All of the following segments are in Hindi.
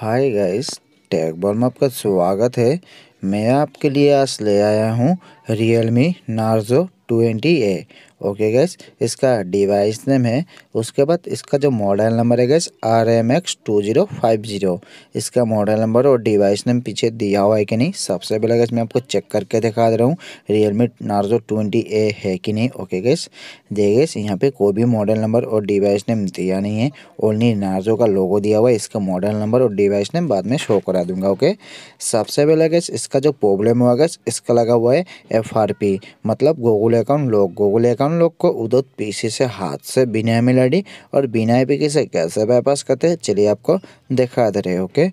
हाय गाइस टैग बॉल में आपका स्वागत है मैं आपके लिए आज ले आया हूँ Realme Narzo twenty A okay guys इसका डिवाइस नेम है उसके बाद इसका जो मॉडल नंबर है guys R M X two zero five zero इसका मॉडल नंबर और डिवाइस नेम पीछे दिया हुआ है कि नहीं सबसे पहले गैस मैं आपको चेक करके दिखा दे रहा हूँ रियलमी नार्जो ट्वेंटी ए है कि नहीं ओके गैस दे गैस यहाँ पे कोई भी मॉडल नंबर और डिवाइस नेम दिया नहीं है ओनली नार्जो का लोगो दिया हुआ है इसका मॉडल नंबर और डिवाइस नेम बाद में शो करा दूंगा ओके सबसे पहले गैस इसका जो प्रॉब्लम हुआ गैस इसका लगा हुआ है एफ मतलब गूगल अकाउंट लोग गूगल अकाउंट हम लोग को उदत पीसी से हाथ से बिना मिलाडी और बिना पीकी से कैसे बाईपास करते हैं चलिए आपको दिखा दे रहे हैं ओके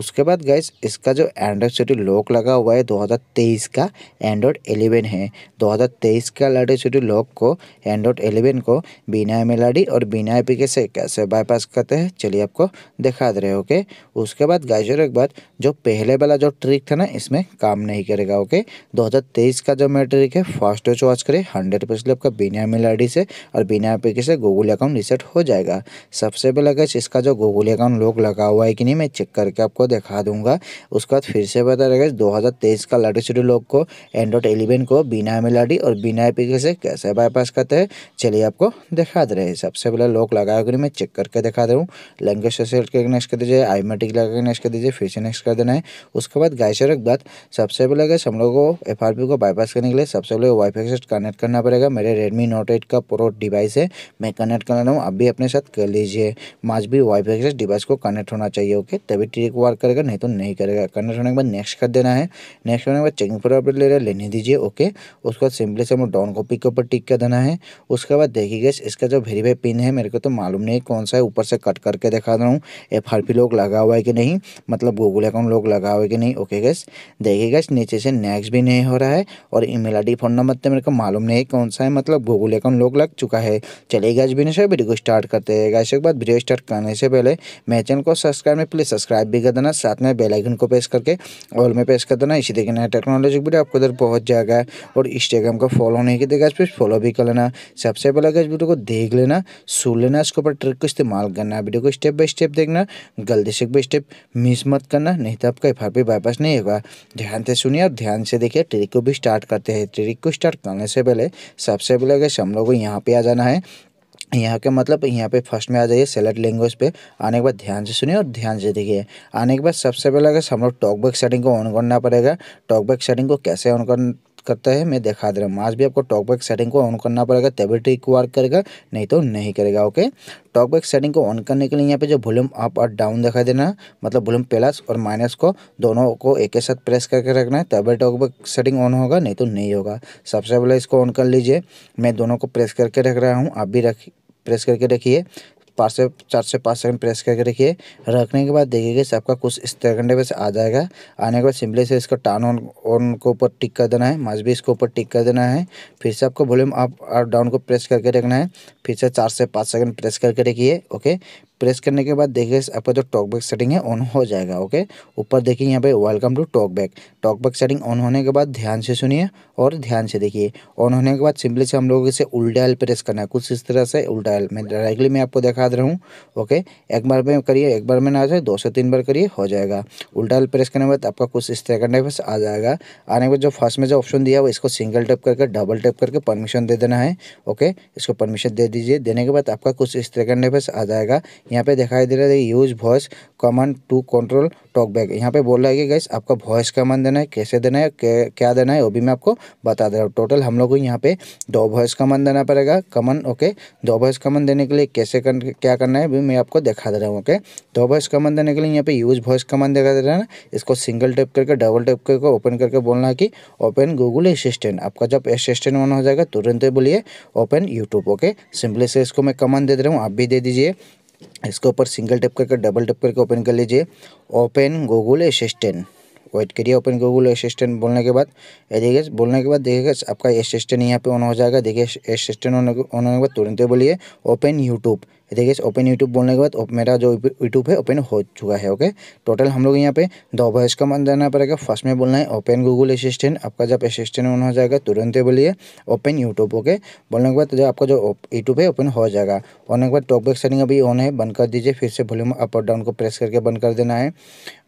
उसके बाद गैस इसका जो एंड्रॉयड सिटी लॉक लगा हुआ है 2023 का एंड्रॉयड 11 है 2023 का एंड्रॉयड सिटी लॉक को एंड्रॉयड 11 को बिना मिलाडी और बिना पीके से कैसे बाईपास करते हैं चलिए आपको दिखा दे रहे हैं ओके उसके बाद गैस और एक बात जो पहले वाला जो ट्रिक था ना इसमें काम नहीं करेगा ओके 2023 का जो मैं ट्रिक है फास्ट वॉच करें हंड्रेड परसेंट आपका बिना मेल आई से और बिना एप्लिके से गूगल अकाउंट रिसेट हो जाएगा सबसे पहले अगर इसका जो गूगल अकाउंट लोग लगा हुआ है कि नहीं मैं चेक करके आपको दिखा दूंगा उसके बाद फिर से बता रहेगा दो हज़ार तेईस का लाटेस्ट लॉक को एंड्रॉइड एलेवन को बिना मेल आई और बिना एप्लिके से कैसे बाईपास करते हैं चलिए आपको दिखा दे रहे सबसे पहले लोग लगाए कि मैं चेक करके दिखा दे रहा हूँ लैंग्वेज से सेलेक्ट करके नेक्स्ट कर दीजिए आईमेटिक लगा नेक्स्ट कर दीजिए फिर से नेक्स्ट कर देना है उसके बाद गाय सर बात सबसे पहले हम लोग को एफ को बाईपास करने के लिए सबसे पहले वाईफाई से कनेक्ट करना पड़ेगा मेरे रेडमी नोट एट का प्रो डिवाइस है मैं कनेक्ट कर रहा हूँ आप भी अपने साथ कर लीजिए माज भी वाईफाई के डिवाइस को कनेक्ट होना चाहिए ओके तभी ट्रिक वर्क करेगा नहीं तो नहीं करेगा कनेक्ट होने के बाद नेक्स्ट कर देना है नेक्स्ट होने के बाद चेकिंग पर ले रहा लेने दीजिए ओके उसके बाद सिंपली से हम डाउन कॉपी के ऊपर टिक कर देना है उसके बाद देखिए इसका जो वेरीफाई पिन है मेरे को तो मालूम नहीं कौन सा है ऊपर से कट करके दिखा रहा हूँ एफ आर पी लोग लगा हुआ है कि नहीं मतलब गूगल अकाउंट लोग लगा हुआ है कि नहीं ओके गैस देखिए गैस नीचे से नेक्स्ट भी नहीं हो रहा है और ईमेल आईडी फोन नंबर तो मेरे को मालूम नहीं कौन सा है मतलब मतलब गूगल अकाउंट लोग लग चुका है चलिए गैस बिना से वीडियो को स्टार्ट करते हैं गैस एक बार वीडियो स्टार्ट करने से पहले मेरे चैनल को सब्सक्राइब में प्लीज़ सब्सक्राइब भी कर देना साथ में बेलाइकन को प्रेस करके ऑल में प्रेस कर देना इसी तरीके नया टेक्नोलॉजी वीडियो आपको इधर पहुँच जाएगा और इंस्टाग्राम को फॉलो नहीं किया गया प्लीज़ फॉलो भी कर लेना सबसे पहले गैस वीडियो को देख लेना सुन लेना इसके ऊपर ट्रिक को इस्तेमाल करना वीडियो को स्टेप बाई स्टेप देखना गलती से एक स्टेप मिस मत करना नहीं तो आपका एफआर पी बाईपास नहीं होगा ध्यान से सुनिए और ध्यान से देखिए ट्रिक को भी स्टार्ट करते हैं ट्रिक को स्टार्ट करने से पहले सबसे लगेगा हम लोग को यहाँ पे आ जाना है यहाँ के मतलब यहाँ पे फर्स्ट में आ जाइए सेलेक्ट लैंग्वेज पे आने के बाद ध्यान से सुनिए और ध्यान से देखिए आने के बाद सबसे पहले अगर हम लोग टॉकबैक सेटिंग को ऑन करना पड़ेगा टॉकबैक सेटिंग को कैसे ऑन कर करता है मैं दिखा दे रहा हूँ आज भी आपको टॉकबैक सेटिंग को ऑन करना पड़ेगा तभी ट्रिक वर्क करेगा नहीं तो नहीं करेगा ओके टॉकबैक सेटिंग को ऑन करने के लिए यहाँ पे जो वॉल्यूम अप और डाउन दिखाई देना मतलब वॉल्यूम प्लस और माइनस को दोनों को एक के साथ प्रेस करके रखना है तभी टॉकबैक सेटिंग ऑन होगा नहीं तो नहीं होगा सबसे पहले इसको ऑन कर लीजिए मैं दोनों को प्रेस करके रख रहा हूँ आप भी रख प्रेस करके रखिए पाँच से चार से पाँच सेकंड प्रेस करके रखिए रखने के बाद देखिएगा इस आपका कुछ इस घंटे में से आ जाएगा आने के बाद सिंपली से इसको टर्न ऑन ऑन के ऊपर टिक कर देना है माज भी इसके ऊपर टिक कर देना है फिर से आपको वॉल्यूम अप और डाउन को प्रेस करके रखना है फिर से चार से पाँच सेकंड प्रेस करके रखिए ओके प्रेस करने के बाद देखिए आपका जो टॉक सेटिंग है ऑन हो जाएगा ओके ऊपर देखिए यहाँ पे welcome to talk TalkBack talk setting on होने के बाद ध्यान से सुनिए और ध्यान से देखिए ऑन होने के बाद सिंपली से हम लोगों इसे उल्टा एल प्रेस करना है कुछ इस तरह से उल्टा एल मैं डायरेक्टली मैं आपको दिखा दे रहा हूँ ओके एक बार में करिए एक बार में ना जाए दो से तीन बार करिए हो जाएगा उल्टा एल प्रेस करने के बाद आपका कुछ इस तरह करने के आ जाएगा आने के बाद जो फर्स्ट में जो ऑप्शन दिया वो इसको सिंगल टैप करके डबल टैप करके परमिशन दे देना है ओके इसको परमिशन दे दीजिए देने के बाद आपका कुछ इस तरह करने आ जाएगा यहाँ पे दिखाई दे रहा है use voice command to control TalkBack यहाँ पे बोल रहा है कि गैस आपका वॉइस कमांड देना है कैसे देना है क्या देना है वो भी मैं आपको बता दे रहा हूँ टोटल हम लोग को यहाँ पे दो वॉइस कमांड देना पड़ेगा कमांड ओके दो वॉइस कमांड देने के लिए कैसे कर, क्या करना है भी मैं आपको दिखा दे रहा हूँ ओके दो वॉइस कमांड देने के लिए यहाँ पे यूज वॉइस कमांड देखा दे रहा है ना इसको सिंगल टैप करके डबल टैप करके ओपन करके बोलना है कि ओपन गूगल असिस्टेंट आपका जब असिस्टेंट ऑन हो जाएगा तुरंत बोलिए ओपन यूट्यूब ओके सिंपली से इसको मैं कमांड दे दे रहा हूँ आप भी दे दीजिए इसके ऊपर सिंगल टैप करके डबल टैप करके ओपन कर लीजिए ओपन गूगल असिस्टेंट वेट करिए ओपन गूगल असिस्टेंट बोलने के बाद देखिए बोलने के बाद देखिए आपका असिस्टेंट यहाँ पे ऑन हो जाएगा देखिए असिस्टेंट ऑन होने के बाद तुरंत बोलिए ओपन यूट्यूब देखिए ओपन यूट्यूब बोलने के बाद मेरा जो यूट्यूब है ओपन हो चुका है ओके टोटल हम लोग यहाँ पे दो वॉइस मन देना पड़ेगा फर्स्ट में बोलना है ओपन गूगल असिस्टेंट आपका जब असिस्टेंट ऑन हो जाएगा तुरंत ही बोलिए ओपन यूट्यूब ओके बोलने के बाद जो आपका जो यूट्यूब है ओपन हो जाएगा होने के बाद टॉकबैक सेटिंग अभी ऑन है बंद कर दीजिए फिर से वॉल्यूम अप और डाउन को प्रेस करके बंद कर देना है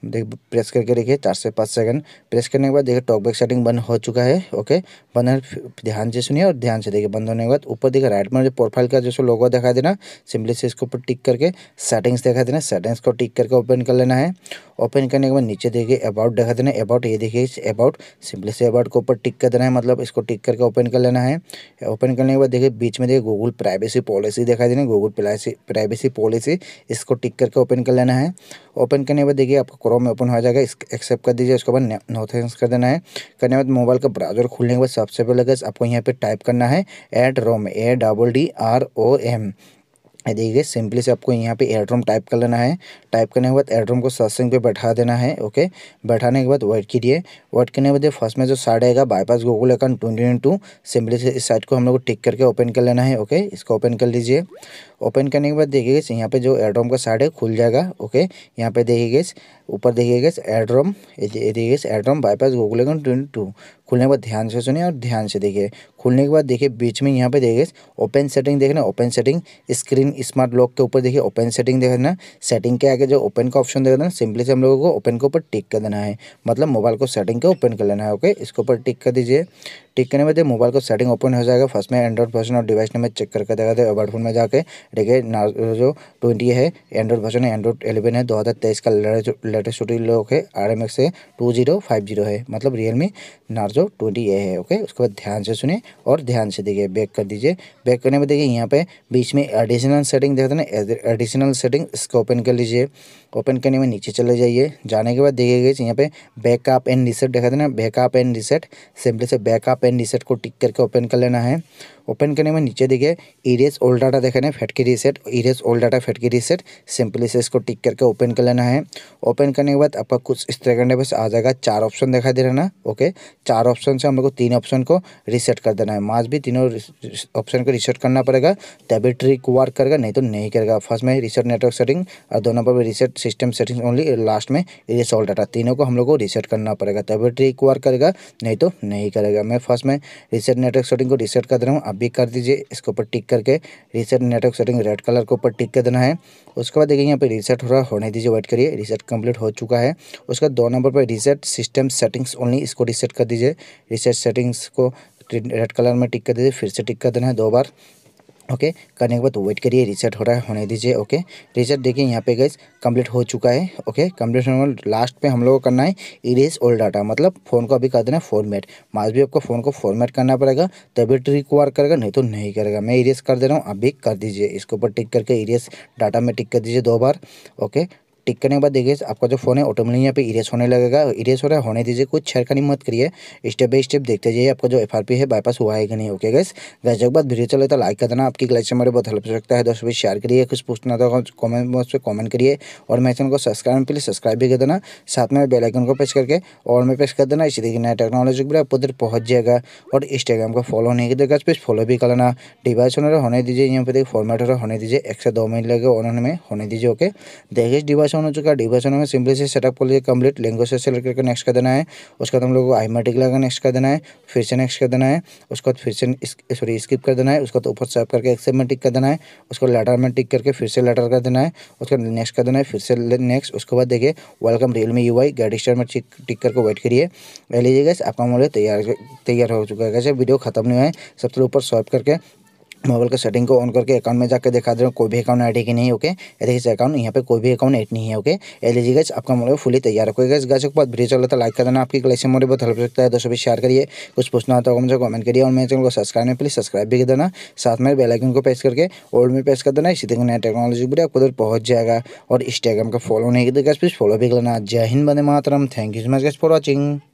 देख प्रेस करके देखिए चार से पाँच सेकंड प्रेस करने के बाद देखिए टॉकबैक सेटिंग बंद हो चुका है ओके बंद ध्यान से सुनिए और ध्यान से देखिए बंद होने के बाद ऊपर देखिए राइट में जो प्रोफाइल का जैसे लोगो दिखा देना सिंपली पब्लिश इसके ऊपर टिक करके सेटिंग्स देखा देना सेटिंग्स को टिक करके ओपन कर लेना है ओपन करने के बाद नीचे देखिए अबाउट देखा देना अबाउट ये देखिए इस अबाउट सिंपली से अबाउट के ऊपर टिक कर देना है मतलब इसको टिक करके ओपन कर लेना है ओपन करने के बाद देखिए बीच में देखिए गूगल प्राइवेसी पॉलिसी देखा देना गूगल प्राइवेसी पॉलिसी इसको टिक करके ओपन कर लेना है ओपन करने के बाद देखिए आपका क्रोम में ओपन हो जाएगा एक्सेप्ट कर दीजिए उसके बाद नो थैंक्स कर देना है करने के बाद मोबाइल का ब्राउजर खुलने के बाद सबसे पहले आपको यहाँ पर टाइप करना है at rom A double D R O M देखिए सिंपली से आपको यहाँ पे एयरड्रोम टाइप कर लेना है टाइप करने के बाद एयरड्रोम को सत्संग पे बैठा देना है ओके बैठाने के बाद वेट कीजिए वेट करने के बाद फर्स्ट में जो साइड आएगा bypass Google account twenty two simply से इस साइड को हम लोग टिक करके ओपन कर लेना है ओके इसको ओपन कर लीजिए ओपन करने के बाद देखिएगा इस यहाँ पे जो एयरड्रोम का साइड है खुल जाएगा ओके यहाँ पे देखिएगा इस ऊपर देखिएगा इस एयड्रम देखिए गए बाईपास गूगल अकाउंट ट्वेंटी खुलने के बाद ध्यान से सुनिए और ध्यान से देखिए खुलने के बाद देखिए बीच में यहाँ पे देखिए ओपन सेटिंग देखना open setting screen smart lock के ऊपर देखिए ओपन सेटिंग देखना सेटिंग के आगे जो ओपन का ऑप्शन देखना सिंपली से हम लोगों को ओपन के ऊपर टिक कर देना है मतलब मोबाइल को सेटिंग के ओपन कर लेना है ओके इसके ऊपर टिक कर दीजिए टिक करने में मोबाइल को सेटिंग ओपन हो जाएगा फर्स्ट में एंड्रॉइड वर्जन और डिवाइस नंबर चेक करके देखा था वर्ड फोन में जाके देखिए जो ट्वेंटी है एंड्रॉइड वर्जन है एंड्रॉइड एलेवन है दो हज़ार तेईस का लेटेस्ट लोग है आर एम एक्स है टू जीरो फाइव जीरो है मतलब रियलमी नार्जो ट्वेंटी ए है ओके उसके बाद ध्यान से सुने और ध्यान से देखिए बैक कर दीजिए बैक करने में देखिए यहाँ पे बीच में एडिशनल सेटिंग देखते ना एडिशनल सेटिंग इसको ओपन कर लीजिए ओपन करने में नीचे चले जाइए जाने के बाद देखिए यहाँ पे बैकअप एंड रिसेट देखा था ना बैकअप एंड रिसेट सिंपली से बैकअप ओपन रिसेट को टिक करके ओपन कर लेना है ओपन करने में नीचे देखिए इरेज ओल्ड डाटा देखा ना factory reset erase old data factory reset simply से इसको टिक करके ओपन कर लेना है ओपन करने के बाद आपका कुछ इस तरह करने बस आ जाएगा चार ऑप्शन दिखाई दे रहा ओके चार ऑप्शन से हम लोग को तीन ऑप्शन को रिसेट कर देना है माज भी तीनों ऑप्शन को रिसेट करना पड़ेगा तभी ट्रिक वर्क करेगा नहीं तो नहीं करेगा फर्स्ट में रिसेट नेटवर्क सेटिंग और दोनों पर reset system setting only last में इरेज ऑल डाटा तीनों को हम लोग को रिसेट करना पड़ेगा तभी ट्रिक वर्क करेगा नहीं तो नहीं करेगा मैं फर्स्ट में रिसेट नेटवर्क सेटिंग को रिसेट कर दे रहा हूँ भी कर दीजिए इसके ऊपर टिक करके reset network setting red colour के ऊपर टिक कर देना है उसके बाद देखिए यहाँ पे रीसेट हो रहा है होने दीजिए वेट करिए रीसेट कंप्लीट हो चुका है उसके बाद दो नंबर पर रीसेट सिस्टम सेटिंग्स ओनली इसको रीसेट कर दीजिए रीसेट सेटिंग्स को रेड कलर में टिक कर दीजिए फिर से टिक कर देना है दो बार ओके करने के बाद वेट करिए रिसेट हो रहा है होने दीजिए ओके रिसेट देखिए यहाँ पे गैस कंप्लीट हो चुका है ओके कंप्लीट होने लास्ट पे हम लोगों को करना है इरेज ओल्ड डाटा मतलब फ़ोन को अभी कर देना है फॉर्मेट माज भी आपको फ़ोन को फॉर्मेट करना पड़ेगा तभी ट्रिक वर्क करेगा नहीं तो नहीं करेगा मैं इरेज कर दे रहा हूँ अभी कर दीजिए इसके ऊपर टिक करके इरेज डाटा में टिक कर दीजिए दो बार ओके टिक करने के बाद देखिए आपका जो फ़ोन है ऑटोमेटिक यहाँ पे इरेस होने लगेगा इरेस हो रहा है होने दीजिए कुछ छेड़खानी मत करिए स्टेप बाई स्टेप देखते जाइए आपका जो एफ है बाईपास हुआ है कि नहीं ओके गैस गैस जब बाद वीडियो चले तो लाइक कर देना आपकी गलत से हमारे बहुत हेल्प हो सकता है दोस्तों भी शेयर करिए कुछ पूछना था कॉमेंट बॉक्स पर कॉमेंट करिए और मेरे चैनल को सब्सक्राइब प्लीज सब्सक्राइब भी कर देना साथ में बेलाइकन को प्रेस करके और में प्रेस कर देना इसी तरीके नया टेक्नोलॉजी भी आप उधर पहुँच जाएगा और इंस्टाग्राम को फॉलो नहीं कर देगा प्लीज फॉलो भी कर लेना डिवाइस होने होने दीजिए यहाँ पे देखिए फॉर्मेट होने दीजिए एक से दो मिनट लगे उन्होंने होने दीजिए ओके देखिए डिवाइस ऑप्शन हो चुका है डी में सिंपली से सेटअप कर लीजिए कंप्लीट लैंग्वेज से सेलेक्ट करके नेक्स्ट कर देना है उसके बाद हम लोग को आईमेटिक लगा नेक्स्ट कर देना है फिर से नेक्स्ट कर देना है उसके बाद फिर से सॉरी स्किप कर देना है उसके बाद ऊपर सेप करके एक्सेप में टिक कर देना है उसको लेटर में टिक करके फिर से लेटर कर देना है उसके बाद नेक्स्ट कर देना है फिर से नेक्स्ट उसके बाद देखिए welcome Realme U I star में टिक करके वेट करिए ले लीजिए गैस आपका मोबाइल तैयार तैयार हो चुका है कैसे वीडियो खत्म नहीं हुआ है सबसे ऊपर स्वाइप करके मोबाइल के सेटिंग को ऑन करके अकाउंट में जाकर दिखा दे रहा हूँ कोई भी अकाउंट ऐड है कि नहीं ओके ये देखिए अकाउंट यहाँ पे कोई भी अकाउंट ऐड नहीं है ओके ये लीजिए गैस आपका मोबाइल फुली तैयार होगा गैस गैस के बाद वीडियो चल था लाइक कर देना आपकी कलेक्शन मोबाइल बहुत हेल्प सकता है दोस्तों भी शेयर करिए कुछ पूछना होता है मुझे कमेंट करिए और मेरे चैनल को सब्सक्राइब में प्लीज सब्सक्राइब भी कर देना साथ में बेलाइकन को प्रेस करके ओल्ड में प्रेस कर देना इसी तरह नया टेक्नोलॉजी वीडियो आपको उधर पहुँच जाएगा और इंस्टाग्राम का फॉलो नहीं कर गैस प्लीज फॉलो भी करना जय हिंद बने मातरम thank you so much guys for watching